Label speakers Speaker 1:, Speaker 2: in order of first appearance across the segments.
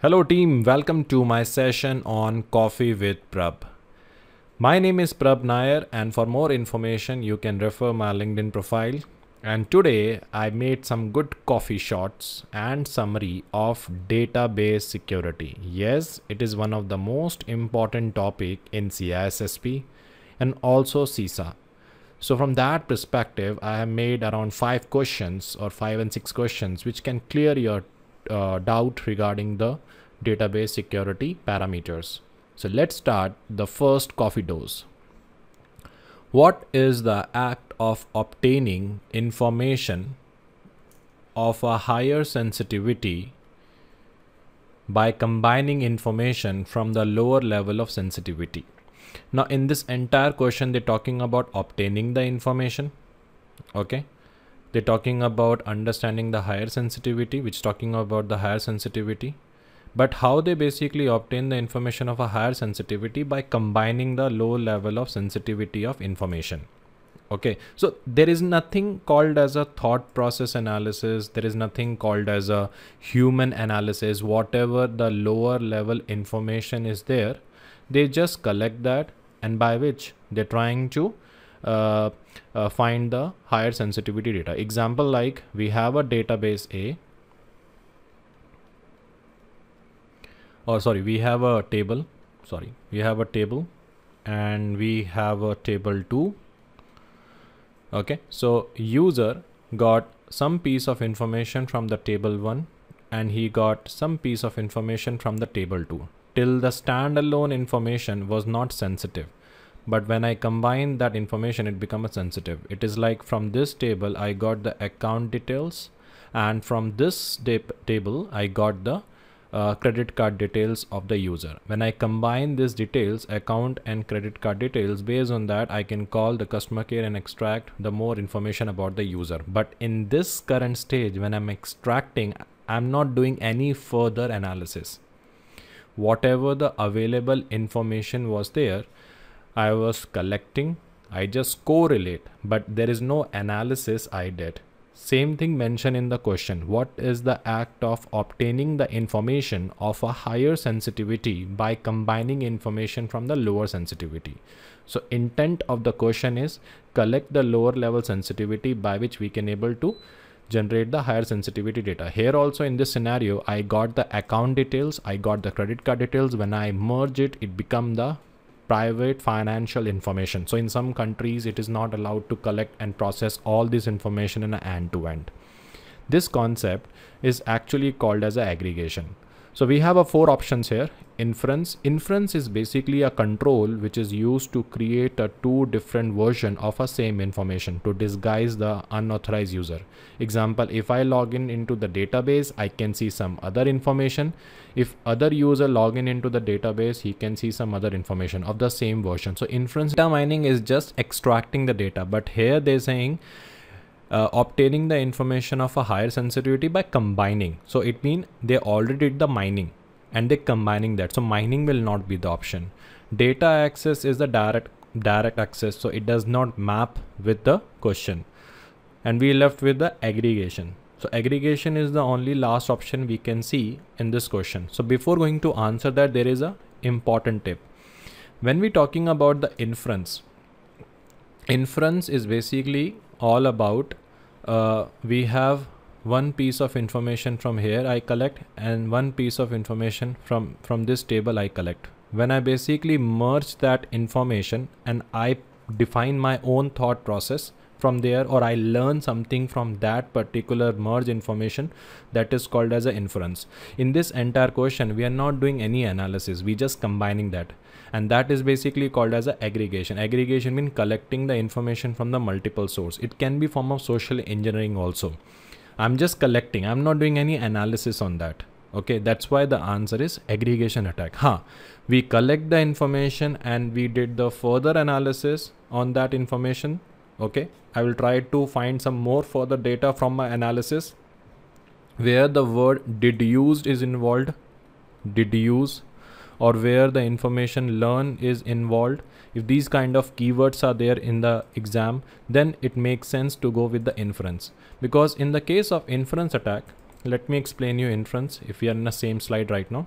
Speaker 1: Hello team, welcome to my session on Coffee with Prab. My name is Prab Nair and for more information you can refer my LinkedIn profile. And today I made some good coffee shots and summary of database security. Yes, it is one of the most important topic in CISSP and also CISA. So from that perspective, I have made around five questions or five and six questions which can clear your uh, doubt regarding the database security parameters. So let's start the first coffee dose. What is the act of obtaining information of a higher sensitivity by combining information from the lower level of sensitivity? Now in this entire question, they're talking about obtaining the information. Okay they're talking about understanding the higher sensitivity which talking about the higher sensitivity but how they basically obtain the information of a higher sensitivity by combining the low level of sensitivity of information okay so there is nothing called as a thought process analysis there is nothing called as a human analysis whatever the lower level information is there they just collect that and by which they're trying to uh, uh, find the higher sensitivity data. Example like we have a database A or sorry, we have a table, sorry, we have a table and we have a table 2. Okay, so user got some piece of information from the table 1 and he got some piece of information from the table 2 till the standalone information was not sensitive but when I combine that information, it becomes sensitive. It is like from this table, I got the account details and from this table, I got the uh, credit card details of the user. When I combine these details, account and credit card details, based on that, I can call the customer care and extract the more information about the user. But in this current stage, when I'm extracting, I'm not doing any further analysis. Whatever the available information was there, I was collecting, I just correlate, but there is no analysis I did. Same thing mentioned in the question. What is the act of obtaining the information of a higher sensitivity by combining information from the lower sensitivity? So intent of the question is collect the lower level sensitivity by which we can able to generate the higher sensitivity data. Here also in this scenario, I got the account details, I got the credit card details. When I merge it, it become the private financial information. So in some countries, it is not allowed to collect and process all this information in an end-to-end. This concept is actually called as an aggregation. So we have a four options here. Inference. Inference is basically a control which is used to create a two different version of a same information to disguise the unauthorized user. Example, if I log in into the database, I can see some other information. If other user log in into the database, he can see some other information of the same version. So inference data mining is just extracting the data. But here they're saying uh, obtaining the information of a higher sensitivity by combining. So it means they already did the mining and they combining that. So mining will not be the option. Data access is the direct direct access. So it does not map with the question. And we left with the aggregation. So aggregation is the only last option we can see in this question. So before going to answer that, there is a important tip. When we talking about the inference, inference is basically all about uh, we have one piece of information from here I collect and one piece of information from from this table I collect when I basically merge that information and I define my own thought process from there or I learn something from that particular merge information that is called as an inference. In this entire question, we are not doing any analysis. We just combining that. And that is basically called as an aggregation. Aggregation means collecting the information from the multiple source. It can be form of social engineering also. I'm just collecting. I'm not doing any analysis on that. Okay, that's why the answer is aggregation attack. Huh. We collect the information and we did the further analysis on that information okay i will try to find some more further data from my analysis where the word did used is involved did use, or where the information learn is involved if these kind of keywords are there in the exam then it makes sense to go with the inference because in the case of inference attack let me explain you inference if we are in the same slide right now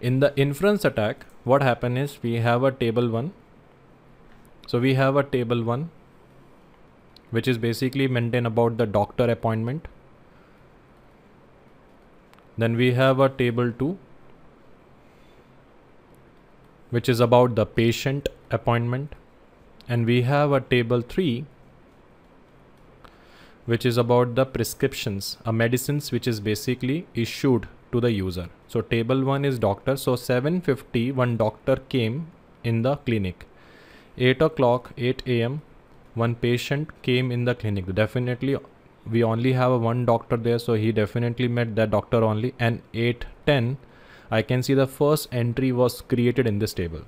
Speaker 1: in the inference attack what happen is we have a table 1 so we have a table one, which is basically maintain about the doctor appointment. Then we have a table two, which is about the patient appointment. And we have a table three, which is about the prescriptions, a medicines which is basically issued to the user. So table one is doctor. So 750, one doctor came in the clinic. 8 o'clock 8 a.m one patient came in the clinic definitely we only have one doctor there so he definitely met that doctor only and 810 i can see the first entry was created in this table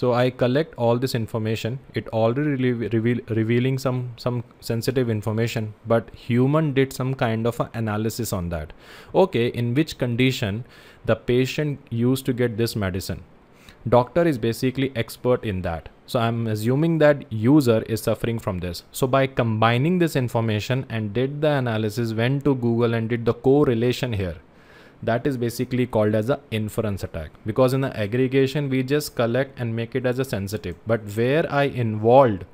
Speaker 1: so i collect all this information it already reveal, revealing some some sensitive information but human did some kind of analysis on that okay in which condition the patient used to get this medicine Doctor is basically expert in that. So I'm assuming that user is suffering from this. So by combining this information and did the analysis, went to Google and did the correlation here. That is basically called as a inference attack because in the aggregation, we just collect and make it as a sensitive. But where I involved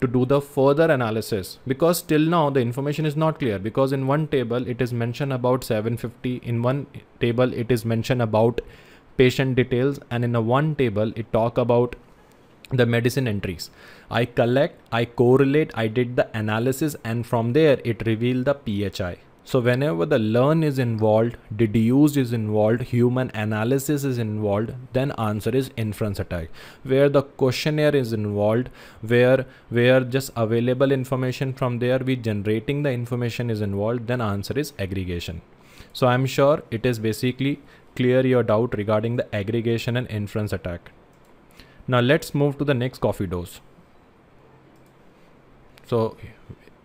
Speaker 1: to do the further analysis because till now the information is not clear because in one table it is mentioned about 750 in one table it is mentioned about patient details and in a one table it talk about the medicine entries i collect i correlate i did the analysis and from there it reveal the phi so whenever the learn is involved deduce is involved human analysis is involved then answer is inference attack where the questionnaire is involved where where just available information from there we generating the information is involved then answer is aggregation so i'm sure it is basically clear your doubt regarding the aggregation and inference attack. Now let's move to the next coffee dose. So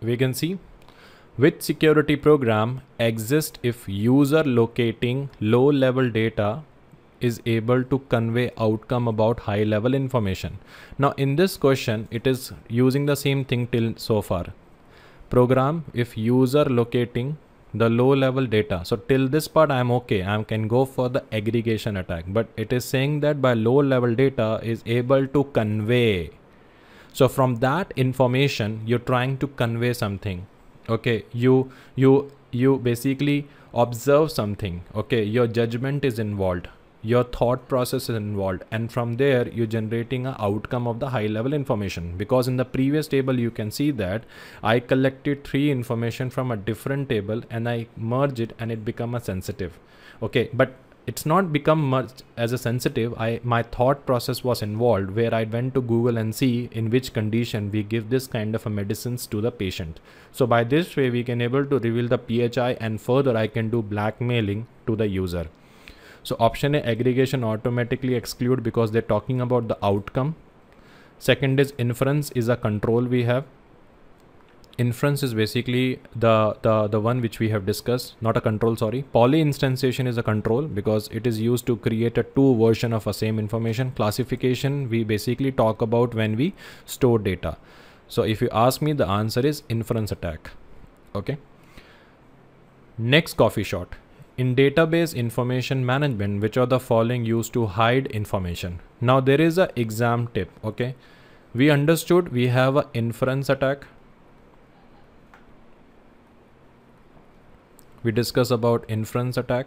Speaker 1: we can see which security program exists if user locating low level data is able to convey outcome about high level information. Now in this question, it is using the same thing till so far. Program if user locating the low level data. So till this part, I'm okay. I can go for the aggregation attack, but it is saying that by low level data is able to convey. So from that information, you're trying to convey something. Okay. You, you, you basically observe something. Okay. Your judgment is involved your thought process is involved and from there you're generating a outcome of the high level information because in the previous table you can see that I collected three information from a different table and I merge it and it become a sensitive okay but it's not become merged as a sensitive I my thought process was involved where I went to Google and see in which condition we give this kind of a medicines to the patient so by this way we can able to reveal the PHI and further I can do blackmailing to the user so option A aggregation automatically exclude because they're talking about the outcome. Second is inference is a control we have. Inference is basically the, the, the one which we have discussed, not a control, sorry. Poly instantiation is a control because it is used to create a two version of a same information. Classification we basically talk about when we store data. So if you ask me, the answer is inference attack. Okay. Next coffee shot in database information management which are the following used to hide information now there is a exam tip okay we understood we have a inference attack we discuss about inference attack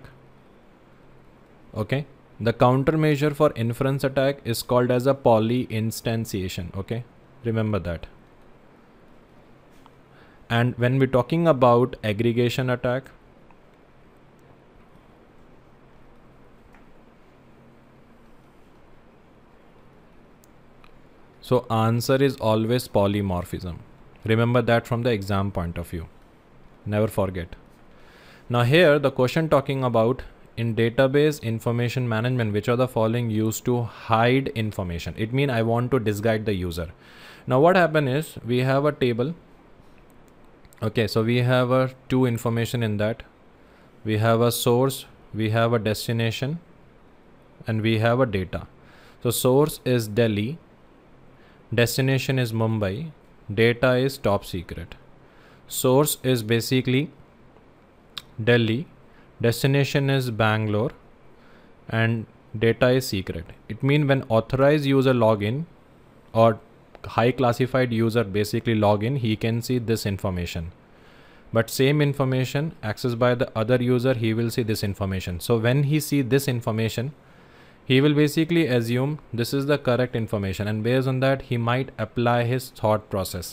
Speaker 1: okay the countermeasure for inference attack is called as a poly instantiation okay remember that and when we're talking about aggregation attack So answer is always polymorphism. Remember that from the exam point of view. Never forget. Now here the question talking about in database information management, which are the following used to hide information. It means I want to disguise the user. Now what happen is we have a table. Okay, so we have a two information in that. We have a source, we have a destination, and we have a data. So source is Delhi destination is Mumbai, data is top secret. Source is basically Delhi, destination is Bangalore, and data is secret. It means when authorized user login or high classified user basically login, he can see this information. But same information accessed by the other user, he will see this information. So when he see this information, he will basically assume this is the correct information and based on that he might apply his thought process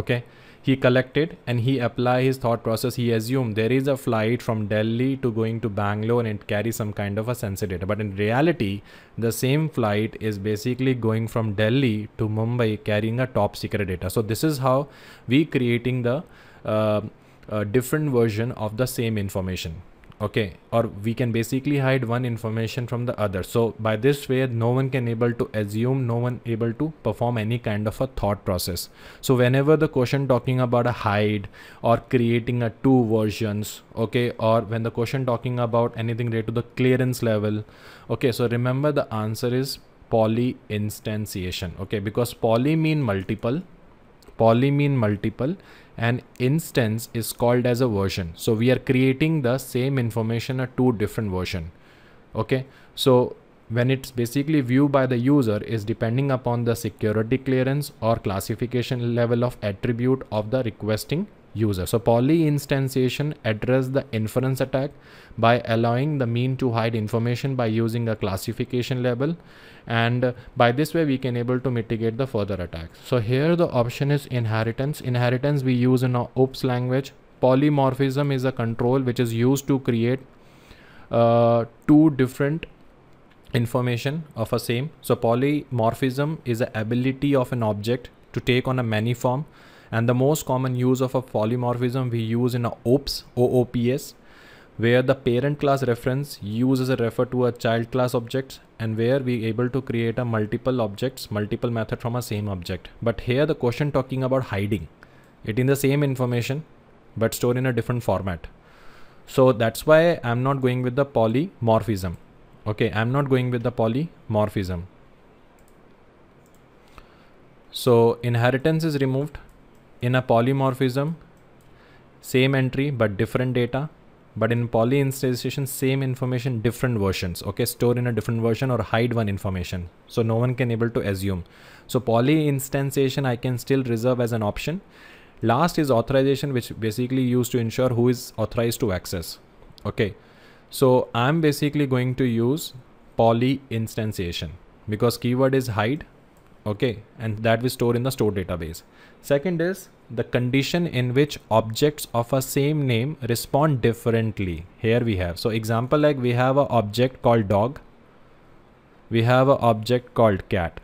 Speaker 1: okay he collected and he apply his thought process he assumed there is a flight from delhi to going to bangalore and it carries some kind of a sensor data but in reality the same flight is basically going from delhi to mumbai carrying a top secret data so this is how we creating the uh, uh, different version of the same information okay or we can basically hide one information from the other so by this way no one can able to assume no one able to perform any kind of a thought process so whenever the question talking about a hide or creating a two versions okay or when the question talking about anything related to the clearance level okay so remember the answer is poly instantiation okay because poly mean multiple poly mean multiple an instance is called as a version. So we are creating the same information at two different version. Okay. So when it's basically viewed by the user is depending upon the security clearance or classification level of attribute of the requesting user. So poly instantiation address the inference attack by allowing the mean to hide information by using a classification label and by this way we can able to mitigate the further attacks. So here the option is inheritance. Inheritance we use in our OOPS language. Polymorphism is a control which is used to create uh, two different information of a same. So polymorphism is the ability of an object to take on a many form and the most common use of a polymorphism we use in a OPS, OOPS, where the parent class reference uses a refer to a child class object and where we able to create a multiple objects, multiple method from a same object. But here the question talking about hiding it in the same information, but stored in a different format. So that's why I'm not going with the polymorphism. Okay, I'm not going with the polymorphism. So inheritance is removed in a polymorphism same entry but different data but in poly instantiation same information different versions okay store in a different version or hide one information so no one can able to assume so poly instantiation i can still reserve as an option last is authorization which basically used to ensure who is authorized to access okay so i'm basically going to use poly instantiation because keyword is hide okay and that we store in the store database second is the condition in which objects of a same name respond differently here we have so example like we have a object called dog we have a object called cat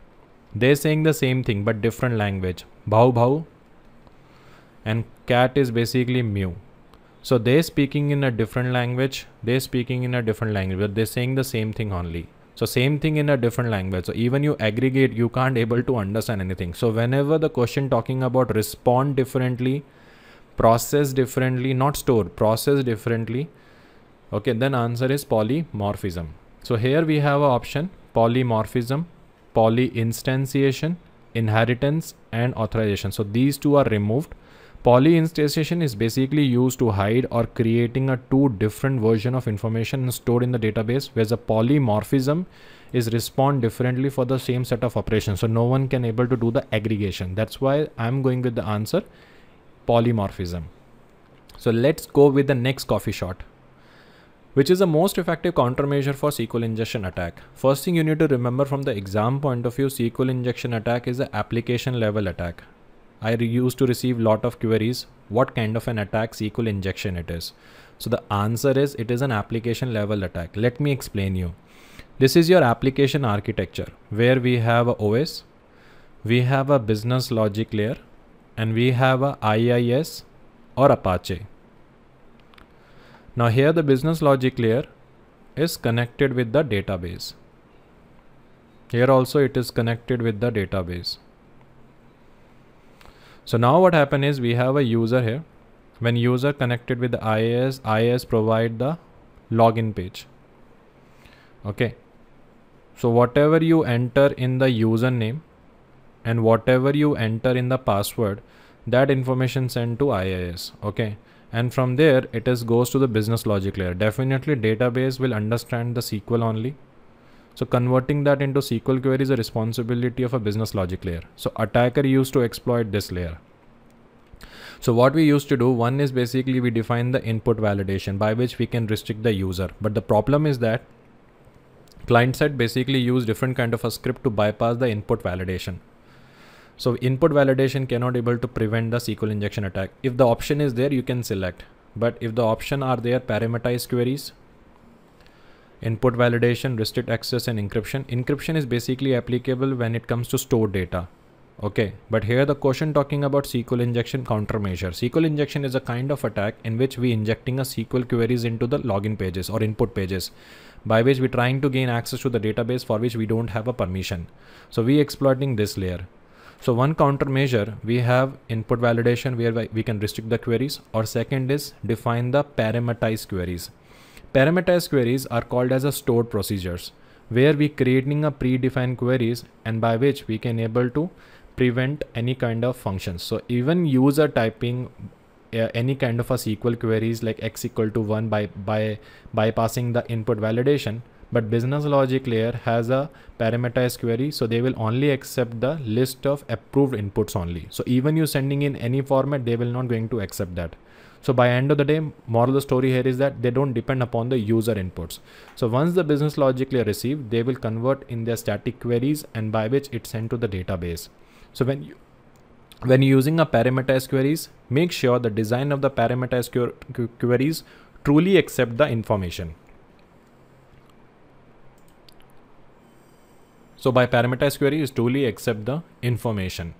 Speaker 1: they're saying the same thing but different language bhau bhau and cat is basically mew so they're speaking in a different language they're speaking in a different language but they're saying the same thing only so same thing in a different language. So even you aggregate, you can't able to understand anything. So whenever the question talking about respond differently, process differently, not store, process differently. Okay, then answer is polymorphism. So here we have an option polymorphism, polyinstantiation, inheritance and authorization. So these two are removed. Polyinstation is basically used to hide or creating a two different version of information stored in the database where the polymorphism is respond differently for the same set of operations. So no one can able to do the aggregation. That's why I'm going with the answer polymorphism. So let's go with the next coffee shot which is the most effective countermeasure for SQL injection attack. First thing you need to remember from the exam point of view, SQL injection attack is an application level attack. I used to receive lot of queries what kind of an attack SQL injection it is. So the answer is it is an application level attack. Let me explain you. This is your application architecture where we have a OS, we have a business logic layer and we have a IIS or Apache. Now here the business logic layer is connected with the database. Here also it is connected with the database. So now what happened is we have a user here. When user connected with the IAS, IAS provide the login page. Okay. So whatever you enter in the username and whatever you enter in the password, that information sent to IAS. Okay. And from there, it is goes to the business logic layer. Definitely database will understand the SQL only so converting that into SQL query is a responsibility of a business logic layer. So attacker used to exploit this layer. So what we used to do, one is basically we define the input validation by which we can restrict the user. But the problem is that client side basically use different kind of a script to bypass the input validation. So input validation cannot able to prevent the SQL injection attack. If the option is there, you can select. But if the option are there, parameterized queries, input validation, restrict access and encryption. Encryption is basically applicable when it comes to stored data. Okay, but here the question talking about SQL injection countermeasure. SQL injection is a kind of attack in which we injecting a SQL queries into the login pages or input pages by which we trying to gain access to the database for which we don't have a permission. So we exploiting this layer. So one countermeasure we have input validation where we can restrict the queries or second is define the parameterized queries. Parameterized queries are called as a stored procedures where we creating a predefined queries and by which we can able to prevent any kind of functions. So even user typing uh, any kind of a SQL queries like x equal to 1 by by bypassing the input validation but business logic layer has a parameterized query so they will only accept the list of approved inputs only so even you sending in any format they will not going to accept that so by end of the day, moral of the story here is that they don't depend upon the user inputs. So once the business logic received, they will convert in their static queries and by which it's sent to the database. So when you when using a parameterized queries, make sure the design of the parameterized qu queries truly accept the information. So by parameterized query is truly accept the information.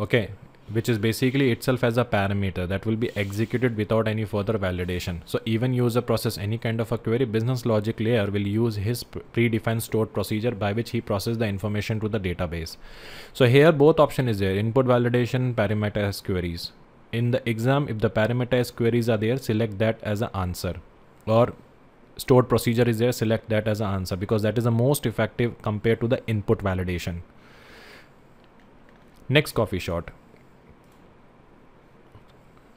Speaker 1: Okay, which is basically itself as a parameter that will be executed without any further validation. So even user process any kind of a query, business logic layer will use his predefined stored procedure by which he processes the information to the database. So here both option is there, input validation, parameter as queries. In the exam, if the parameter as queries are there, select that as an answer or stored procedure is there, select that as an answer because that is the most effective compared to the input validation. Next coffee shot.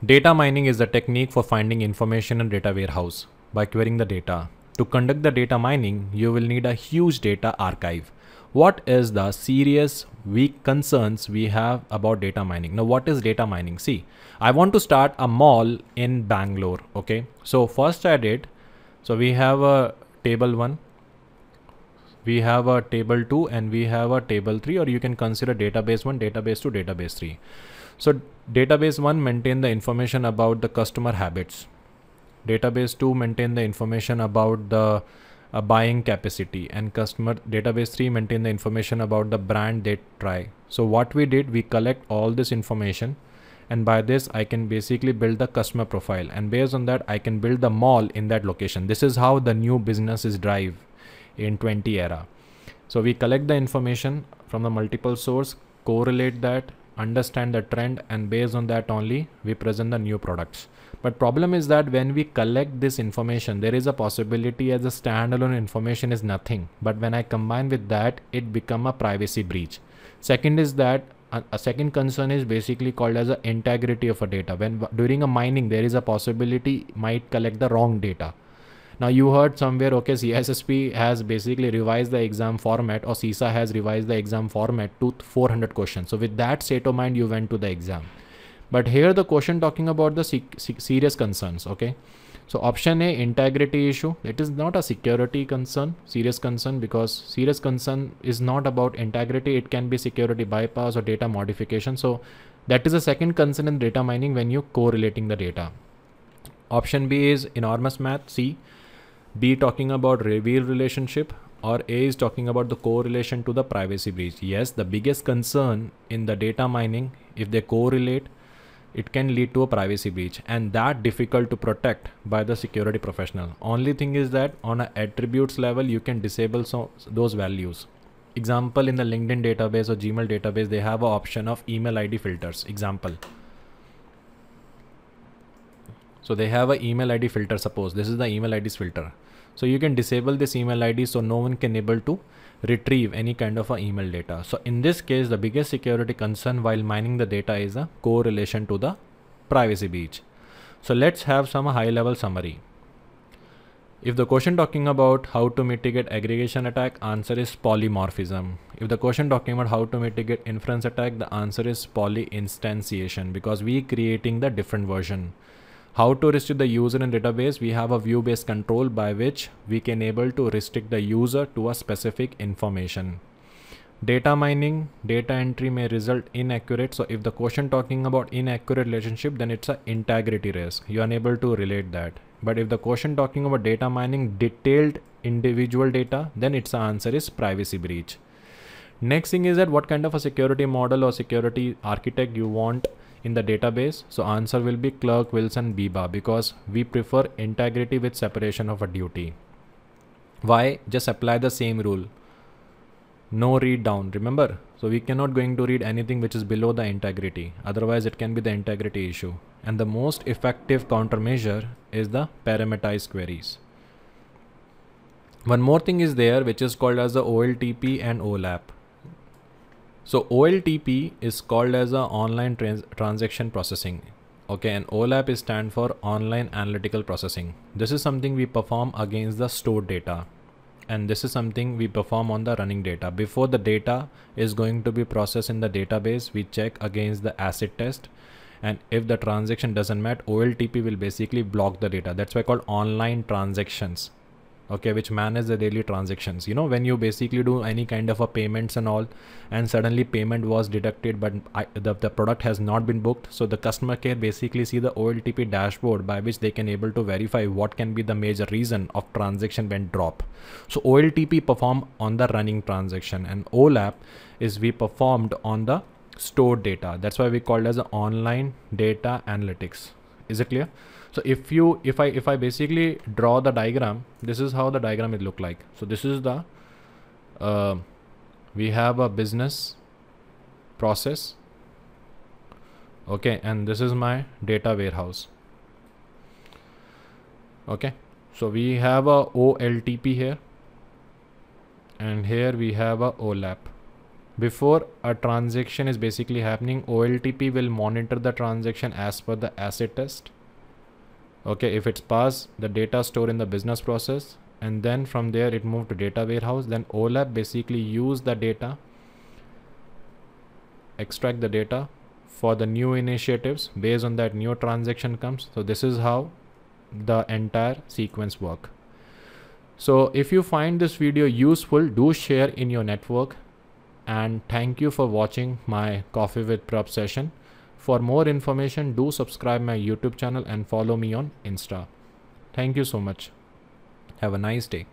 Speaker 1: Data mining is a technique for finding information in data warehouse by querying the data. To conduct the data mining, you will need a huge data archive. What is the serious weak concerns we have about data mining? Now, what is data mining? See, I want to start a mall in Bangalore. Okay. So first I did, so we have a table one, we have a table 2 and we have a table 3 or you can consider database 1 database 2 database 3 so database 1 maintain the information about the customer habits. Database 2 maintain the information about the uh, buying capacity and customer database 3 maintain the information about the brand they try. So what we did, we collect all this information and by this I can basically build the customer profile and based on that I can build the mall in that location. This is how the new business is drive in 20 era. So we collect the information from the multiple source, correlate that understand the trend and based on that only we present the new products but problem is that when we collect this information there is a possibility as a standalone information is nothing but when i combine with that it become a privacy breach second is that a, second concern is basically called as the integrity of a data when during a mining there is a possibility might collect the wrong data now you heard somewhere, okay, C S S P has basically revised the exam format or CISA has revised the exam format to 400 questions. So with that state of mind, you went to the exam. But here the question talking about the serious concerns, okay? So option A, integrity issue. It is not a security concern, serious concern because serious concern is not about integrity. It can be security bypass or data modification. So that is the second concern in data mining when you correlating the data. Option B is enormous math. C B talking about reveal relationship or A is talking about the correlation to the privacy breach. Yes, the biggest concern in the data mining, if they correlate, it can lead to a privacy breach and that difficult to protect by the security professional. Only thing is that on a attributes level, you can disable so, those values. Example in the LinkedIn database or Gmail database, they have an option of email ID filters. Example so they have a email ID filter. Suppose this is the email IDs filter. So you can disable this email ID so no one can able to retrieve any kind of a email data. So in this case, the biggest security concern while mining the data is a correlation to the privacy breach. So let's have some high level summary. If the question talking about how to mitigate aggregation attack, answer is polymorphism. If the question talking about how to mitigate inference attack, the answer is polyinstantiation because we creating the different version. How to restrict the user in database? We have a view based control by which we can able to restrict the user to a specific information. Data mining, data entry may result inaccurate. So if the question talking about inaccurate relationship, then it's a integrity risk. You are unable to relate that. But if the question talking about data mining detailed individual data, then its answer is privacy breach. Next thing is that what kind of a security model or security architect you want in the database. So answer will be clerk Wilson Biba because we prefer integrity with separation of a duty. Why? Just apply the same rule. No read down. Remember? So we cannot going to read anything which is below the integrity. Otherwise it can be the integrity issue. And the most effective countermeasure is the parameterized queries. One more thing is there which is called as the OLTP and OLAP. So OLTP is called as a online trans transaction processing. Okay, and OLAP is stand for online analytical processing. This is something we perform against the stored data. And this is something we perform on the running data. Before the data is going to be processed in the database, we check against the acid test. And if the transaction doesn't match, OLTP will basically block the data. That's why called online transactions okay which manage the daily transactions you know when you basically do any kind of a payments and all and suddenly payment was deducted but I, the, the product has not been booked so the customer care basically see the oltp dashboard by which they can able to verify what can be the major reason of transaction went drop so oltp perform on the running transaction and olap is we performed on the stored data that's why we called as online data analytics is it clear so if you if i if i basically draw the diagram this is how the diagram will look like so this is the uh, we have a business process okay and this is my data warehouse okay so we have a oltp here and here we have a olap before a transaction is basically happening oltp will monitor the transaction as per the asset test okay if it's passed, the data stored in the business process and then from there it moved to data warehouse then olap basically use the data extract the data for the new initiatives based on that new transaction comes so this is how the entire sequence work so if you find this video useful do share in your network and thank you for watching my coffee with prop session for more information, do subscribe my YouTube channel and follow me on Insta. Thank you so much. Have a nice day.